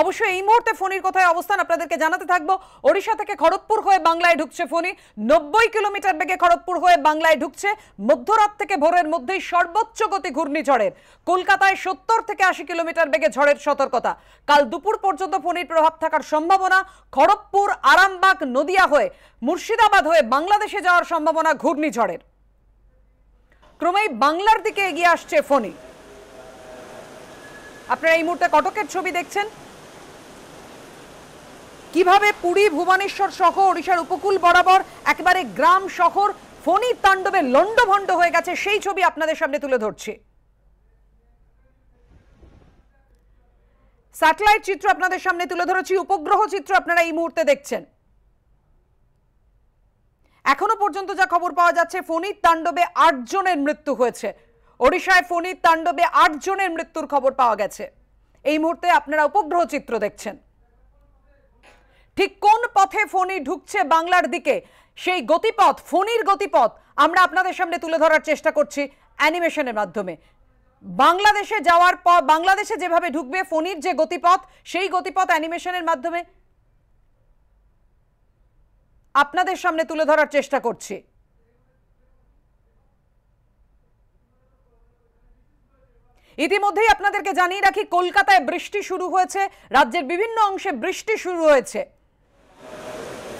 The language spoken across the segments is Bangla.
অবশ্যই এই মুহূর্তে ফনির কোথায় অবস্থান আপনাদেরকে জানাতে থাকবো ওড়িশা থেকে খড়গপুর হয়ে বাংলায় ঢুকছে ফনি নব্বই কিলোমিটার বেগে খড়গপুর হয়ে বাংলায় ঢুকছে মধ্যরাত থেকে ভোরের মধ্যেই সর্বোচ্চ গতি ঘূর্ণিঝড়ের কলকাতায় সত্তর থেকে আশি কিলোমিটার বেগে ঝড়ের সতর্কতা কাল দুপুর পর্যন্ত ফনির প্রভাব থাকার সম্ভাবনা খড়গপুর আরামবাগ নদিয়া হয়ে মুর্শিদাবাদ হয়ে বাংলাদেশে যাওয়ার সম্ভাবনা ঘূর্ণিঝড়ের ক্রমেই বাংলার দিকে এগিয়ে আসছে ফনি আপনারা এই মুহূর্তে কটকের ছবি দেখছেন কিভাবে পুরী ভুবনেশ্বর সহ ওড়িশার উপকূল বরাবর একেবারে গ্রাম শহর ফণির তাণ্ডবে লণ্ডভণ্ড হয়ে গেছে সেই ছবি আপনাদের সামনে তুলে ধরছি স্যাটেলাইট চিত্র আপনাদের সামনে তুলে ধরেছি উপগ্রহ চিত্র আপনারা এই মুহূর্তে দেখছেন এখনো পর্যন্ত যা খবর পাওয়া যাচ্ছে ফণির তাণ্ডবে আট জনের মৃত্যু হয়েছে ওড়িশায় ফণির তাণ্ডবে আট জনের মৃত্যুর খবর পাওয়া গেছে এই মুহূর্তে আপনারা উপগ্রহ চিত্র দেখছেন ঠিক কোন পথে ফণি ঢুকছে বাংলার দিকে সেই গতিপথ ফণির গতিপথ আমরা আপনাদের সামনে তুলে ধরার চেষ্টা করছি অ্যানিমেশনের মাধ্যমে বাংলাদেশে যাওয়ার পর বাংলাদেশে যেভাবে ঢুকবে ফণির যে গতিপথ সেই গতিপথ অ্যানিমেশনের মাধ্যমে আপনাদের সামনে তুলে ধরার চেষ্টা করছি ইতিমধ্যেই আপনাদেরকে জানিয়ে রাখি কলকাতায় বৃষ্টি শুরু হয়েছে রাজ্যের বিভিন্ন অংশে বৃষ্টি শুরু হয়েছে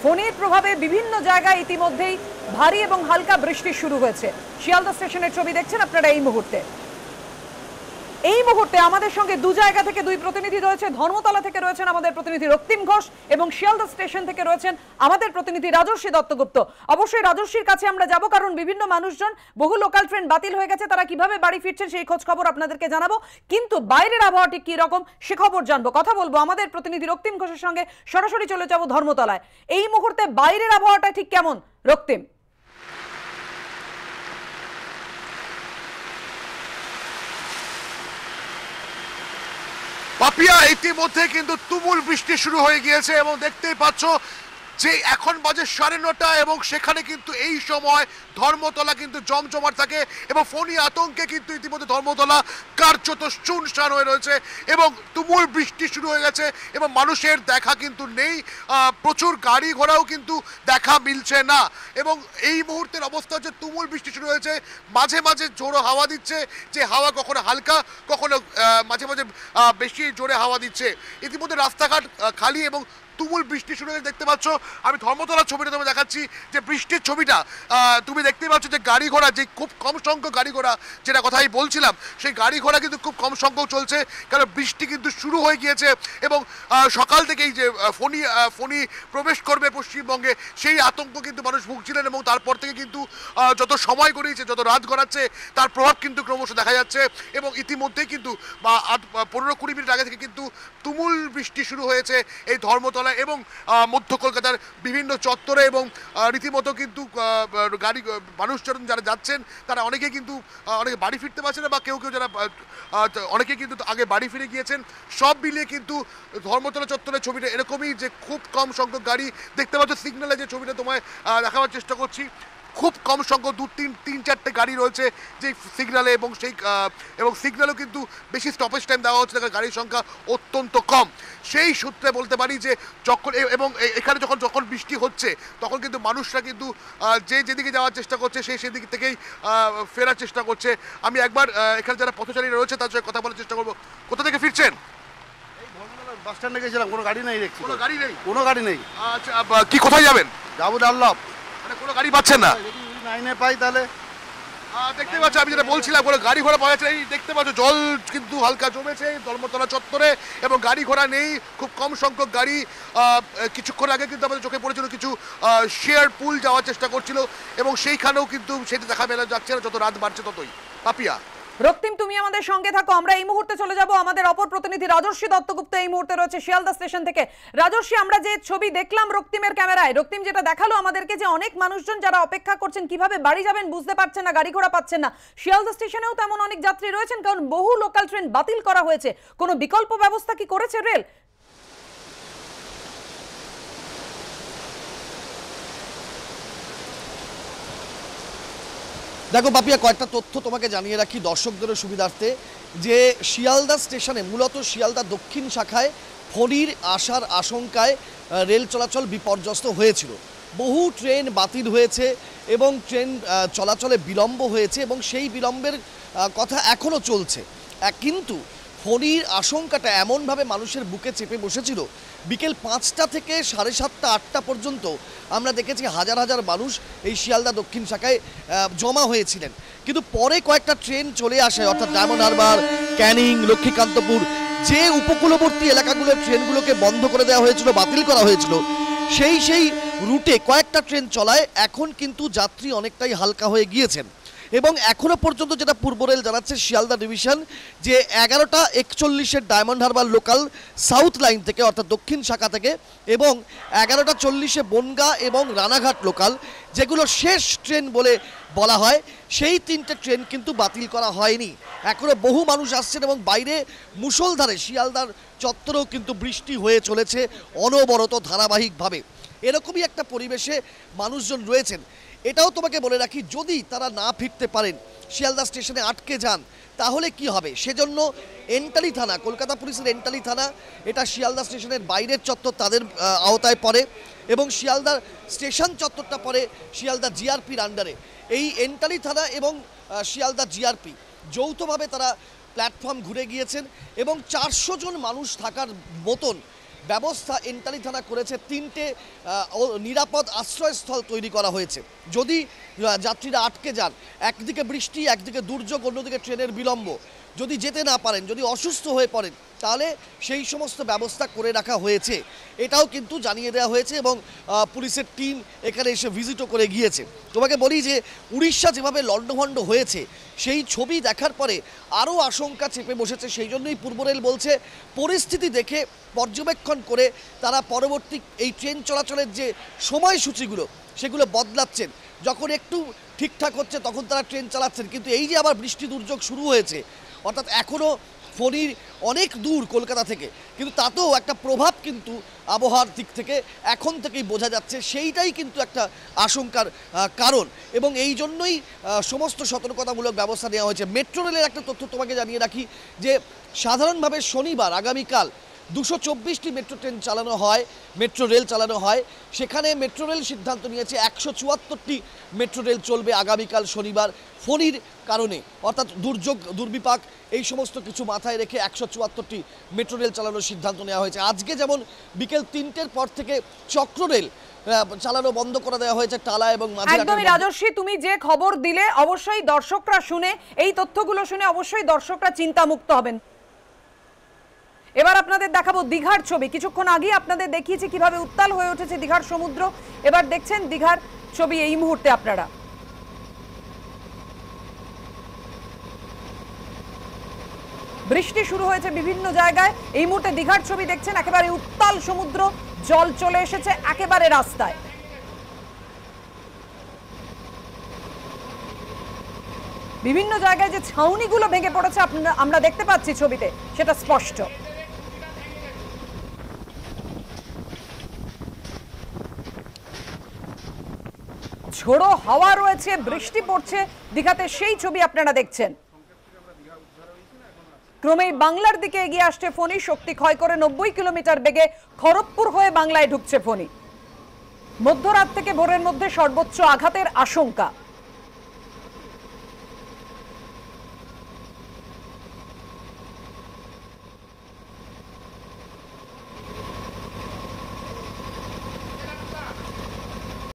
ফোনের প্রভাবে বিভিন্ন জায়গায় ইতিমধ্যেই ভারী এবং হালকা বৃষ্টি শুরু হয়েছে শিয়ালদা স্টেশনের ছবি দেখছেন আপনারা এই মুহূর্তে এই মুহূর্তে আমাদের সঙ্গে দু জায়গা থেকে দুই প্রতিনিধি রয়েছে ধর্মতলা থেকে রয়েছেন আমাদের প্রতিনিধি রক্তিম ঘোষ এবং শিয়ালদা স্টেশন থেকে রয়েছেন আমাদের প্রতিনিধি রাজস্বী দত্তগুপ্ত অবশ্যই রাজস্বীর কাছে আমরা যাব কারণ বিভিন্ন মানুষজন বহু লোকাল ট্রেন বাতিল হয়ে গেছে তারা কিভাবে বাড়ি ফিরছেন সেই খোঁজ খবর আপনাদেরকে জানাবো কিন্তু বাইরের আবহাওয়াটি কি রকম সে খবর জানবো কথা বলবো আমাদের প্রতিনিধি রক্তিম ঘোষের সঙ্গে সরাসরি চলে যাব ধর্মতলায় এই মুহূর্তে বাইরের আবহাওয়াটা ঠিক কেমন রক্তিম পাপিয়া ইতিমধ্যে কিন্তু তুমুল বৃষ্টি শুরু হয়ে গিয়েছে এবং দেখতেই পাচ্ছ যে এখন বাজে সাড়ে নটা এবং সেখানে কিন্তু এই সময় ধর্মতলা কিন্তু জমজমাট থাকে এবং ফণি আতঙ্কে কিন্তু ইতিমধ্যে ধর্মতলা কার্যত চুনসান হয়ে রয়েছে এবং তুমুল বৃষ্টি শুরু হয়ে গেছে এবং মানুষের দেখা কিন্তু নেই প্রচুর গাড়ি ঘোড়াও কিন্তু দেখা মিলছে না এবং এই মুহূর্তের অবস্থা হচ্ছে তুমুল বৃষ্টি শুরু হয়েছে মাঝে মাঝে জোরো হাওয়া দিচ্ছে যে হাওয়া কখনো হালকা কখনো মাঝে মাঝে বেশি জোরে হাওয়া দিচ্ছে ইতিমধ্যে রাস্তাঘাট খালি এবং তুমুল বৃষ্টি শুরু দেখতে পাচ্ছ আমি ধর্মতলার ছবিটা তোমায় দেখাচ্ছি যে বৃষ্টির ছবিটা তুমি দেখতে পাচ্ছ যে গাড়ি ঘোড়া যে খুব কম সংখ্যক গাড়ি ঘোড়া যেটা কথা আমি বলছিলাম সেই গাড়ি ঘোড়া কিন্তু খুব কম সংখ্যক চলছে কারণ বৃষ্টি কিন্তু শুরু হয়ে গিয়েছে এবং সকাল থেকেই যে ফণি ফণি প্রবেশ করবে পশ্চিমবঙ্গে সেই আতঙ্ক কিন্তু মানুষ ভুগছিলেন এবং তারপর থেকে কিন্তু যত সময় গড়িয়েছে যত রাত গড়াচ্ছে তার প্রভাব কিন্তু ক্রমশ দেখা যাচ্ছে এবং ইতিমধ্যেই কিন্তু বা পনেরো কুড়ি মিনিট আগে থেকে কিন্তু তুমুল বৃষ্টি শুরু হয়েছে এই ধর্মতলায় এবং মধ্য কলকাতার বিভিন্ন চত্বরে এবং রীতিমতো কিন্তু গাড়ি মানুষজন যারা যাচ্ছেন তারা অনেকে কিন্তু অনেকে বাড়ি ফিরতে পারছে না বা কেউ কেউ যারা অনেকে কিন্তু আগে বাড়ি ফিরে গিয়েছেন সব মিলিয়ে কিন্তু ধর্মতলা চত্বরের ছবিটা এরকমই যে খুব কম সংখ্যক গাড়ি দেখতে পাচ্ছ সিগনালে যে ছবিটা তোমায় দেখাবার চেষ্টা করছি খুব কম সংখ্যক দু তিন তিন চারটে গাড়ি রয়েছে যে সিগনালে এবং সেই এবং সিগনালেও কিন্তু বেশি স্টপেজ টাইম দেওয়া হচ্ছে না গাড়ির সংখ্যা অত্যন্ত কম সেই সূত্রে বলতে পারি যে যখন এবং এখানে যখন যখন বৃষ্টি হচ্ছে তখন কিন্তু মানুষরা কিন্তু যে যেদিকে যাওয়ার চেষ্টা করছে সেই সেদিক থেকেই ফেরার চেষ্টা করছে আমি একবার এখানে যারা পথচারী রয়েছে তার সঙ্গে কথা বলার চেষ্টা করবো কোথা থেকে ফিরছেন বাস স্ট্যান্ডে গেছিলাম কোনো গাড়ি নেই দেখছি কোনো গাড়ি নেই কোনো গাড়ি নেই আচ্ছা কি কোথায় যাবেন যাবো ডাল্লাভ কোনো গাড়ি পাচ্ছেন না যদি নাইনে পাই তাহলে দেখতে পাচ্ছ আমি যেটা বলছিলাম বলে গাড়ি ঘোড়া পাওয়া যাচ্ছে দেখতে পাচ্ছ জল কিন্তু হালকা জমেছে এই ধর্মতলা চত্বরে এবং গাড়ি ঘোড়া নেই খুব কম সংখ্যক গাড়ি কিছুক্ষণ আগে কিন্তু আমাদের চোখে পড়েছিল কিছু শেয়ার পুল যাওয়ার চেষ্টা করছিল এবং সেইখানেও কিন্তু সেটা দেখা মেলা যাচ্ছে না যত রাত বাড়ছে ততই পাপিয়া রক্তিম তুমি আমাদের সঙ্গে থাকো আমরা এই মুহূর্তে চলে যাব আমাদের অপর প্রতিনিধি রাজস্বী দত্তগুপ্ত এই মুহূর্তে রয়েছে শিয়ালদা স্টেশন থেকে রাজস্বী আমরা যে ছবি দেখলাম রক্তিমের ক্যামেরায় রক্তিম যেটা দেখালো আমাদেরকে যে অনেক মানুষজন যারা অপেক্ষা করছেন কিভাবে বাড়ি যাবেন বুঝতে পারছেন না গাড়ি ঘোড়া পাচ্ছেন না শিয়ালদা স্টেশনেও তেমন অনেক যাত্রী রয়েছেন কারণ বহু লোকাল ট্রেন বাতিল করা হয়েছে কোনো বিকল্প ব্যবস্থা কি করেছে রেল দেখো বাপিয়া কয়েকটা তথ্য তোমাকে জানিয়ে রাখি দর্শকদেরও সুবিধার্থে যে শিয়ালদা স্টেশনে মূলত শিয়ালদা দক্ষিণ শাখায় ফণির আসার আশঙ্কায় রেল চলাচল বিপর্যস্ত হয়েছিল বহু ট্রেন বাতিল হয়েছে এবং ট্রেন চলাচলে বিলম্ব হয়েছে এবং সেই বিলম্বের কথা এখনও চলছে কিন্তু ফণির আশঙ্কাটা এমনভাবে মানুষের বুকে চেপে বসেছিল বিকেল পাঁচটা থেকে সাড়ে সাতটা আটটা পর্যন্ত আমরা দেখেছি হাজার হাজার মানুষ এই শিয়ালদা দক্ষিণ শাখায় জমা হয়েছিলেন কিন্তু পরে কয়েকটা ট্রেন চলে আসে অর্থাৎ ডায়মন্ড হারবার ক্যানিং লক্ষ্মীকান্তপুর যে উপকূলবর্তী এলাকাগুলোর ট্রেনগুলোকে বন্ধ করে দেওয়া হয়েছিল বাতিল করা হয়েছিল সেই সেই রুটে কয়েকটা ট্রেন চলায় এখন কিন্তু যাত্রী অনেকটাই হালকা হয়ে গিয়েছেন এবং এখনও পর্যন্ত যেটা পূর্ব রেল জানাচ্ছে শিয়ালদা ডিভিশন যে এগারোটা একচল্লিশের Diamond Harbour local south line থেকে অর্থাৎ দক্ষিণ শাখা থেকে এবং এগারোটা চল্লিশে বনগা এবং রানাঘাট লোকাল যেগুলো শেষ ট্রেন বলে বলা হয় সেই তিনটে ট্রেন কিন্তু বাতিল করা হয়নি এখনও বহু মানুষ আসছেন এবং বাইরে মুসলধারে শিয়ালদার চত্বরেও কিন্তু বৃষ্টি হয়ে চলেছে অনবরত ধারাবাহিকভাবে এরকমই একটা পরিবেশে মানুষজন রয়েছেন এটাও তোমাকে বলে রাখি যদি তারা না ফিরতে পারেন শিয়ালদা স্টেশনে আটকে যান তাহলে কি হবে সেজন্য এন্টালি থানা কলকাতা পুলিশের এন্টালি থানা এটা শিয়ালদা স্টেশনের বাইরের চত্বর তাদের আওতায় পড়ে এবং শিয়ালদার স্টেশন চত্বরটা পড়ে শিয়ালদা জিআরপির আন্ডারে এই এন্টালি থানা এবং শিয়ালদা জিআরপি যৌথভাবে তারা প্ল্যাটফর্ম ঘুরে গিয়েছেন এবং চারশো জন মানুষ থাকার মতন ব্যবস্থা এন্টারি থানা করেছে তিনটে নিরাপদ আশ্রয়স্থল তৈরি করা হয়েছে যদি যাত্রীরা আটকে যান একদিকে বৃষ্টি একদিকে দুর্যোগ অন্যদিকে ট্রেনের বিলম্ব যদি যেতে না পারেন যদি অসুস্থ হয়ে পড়েন তাহলে সেই সমস্ত ব্যবস্থা করে রাখা হয়েছে এটাও কিন্তু জানিয়ে দেওয়া হয়েছে এবং পুলিশের টিম এখানে এসে ভিজিটও করে গিয়েছে তোমাকে বলি যে উড়িষ্যা যেভাবে লণ্ডভণ্ড হয়েছে সেই ছবি দেখার পরে আরও আশঙ্কা চেপে বসেছে সেই জন্যই পূর্ব রেল বলছে পরিস্থিতি দেখে পর্যবেক্ষণ করে তারা পরবর্তী এই ট্রেন চলাচলের যে সময়সূচিগুলো সেগুলো বদলাচ্ছেন যখন একটু ঠিকঠাক হচ্ছে তখন তারা ট্রেন চালাচ্ছেন কিন্তু এই যে আবার বৃষ্টি দুর্যোগ শুরু হয়েছে অর্থাৎ এখনও ফণির অনেক দূর কলকাতা থেকে কিন্তু তাতেও একটা প্রভাব কিন্তু আবহাওয়ার দিক থেকে এখন থেকেই বোঝা যাচ্ছে সেইটাই কিন্তু একটা আশঙ্কার কারণ এবং এই জন্যই সমস্ত সতর্কতামূলক ব্যবস্থা নেওয়া হয়েছে মেট্রো রেলের একটা তথ্য তোমাকে জানিয়ে রাখি যে সাধারণভাবে শনিবার আগামীকাল দুশো চব্বিশটি মেট্রো ট্রেন চালানো হয় মেট্রো রেল চালানো হয় সেখানে মেট্রো রেল সিদ্ধান্ত নিয়েছে একশো চুয়াত্তরটি মেট্রো রেল চলবে আগামীকাল শনিবার ফণির কারণে অর্থাৎ দুর্যোগ দুর্বিপাক এই সমস্ত কিছু মাথায় রেখে একশো চুয়াত্তরটি মেট্রো রেল চালানোর সিদ্ধান্ত নেওয়া হয়েছে আজকে যেমন বিকেল তিনটের পর থেকে চক্র রেল চালানো বন্ধ করে দেওয়া হয়েছে টালা এবং একদমই রাজস্বী তুমি যে খবর দিলে অবশ্যই দর্শকরা শুনে এই তথ্যগুলো শুনে অবশ্যই দর্শকরা চিন্তামুক্ত হবেন এবার আপনাদের দেখাবো দীঘার ছবি কিছুক্ষণ আগে আপনাদের দেখিয়েছি কিভাবে উত্তাল হয়ে উঠেছে দীঘার সমুদ্র এবার দেখছেন দীঘার ছবি এই মুহূর্তে আপনারা বৃষ্টি শুরু হয়েছে বিভিন্ন জায়গায় এই মুহূর্তে দীঘার ছবি দেখছেন একেবারে উত্তাল সমুদ্র জল চলে এসেছে একেবারে রাস্তায় বিভিন্ন জায়গায় যে ছাউনিগুলো ভেঙে পড়েছে আমরা দেখতে পাচ্ছি ছবিতে সেটা স্পষ্ট ঝোড়ো হাওয়া রয়েছে বৃষ্টি পড়ছে দীঘাতে সেই ছবি আপনারা দেখছেন ক্রমেই বাংলার দিকে এগিয়ে আসছে ফণি শক্তি ক্ষয় করে নব্বই কিলোমিটার বেগে খড়গপুর হয়ে বাংলায় ঢুকছে ফণি মধ্যরাত থেকে ভোরের মধ্যে সর্বোচ্চ আঘাতের আশঙ্কা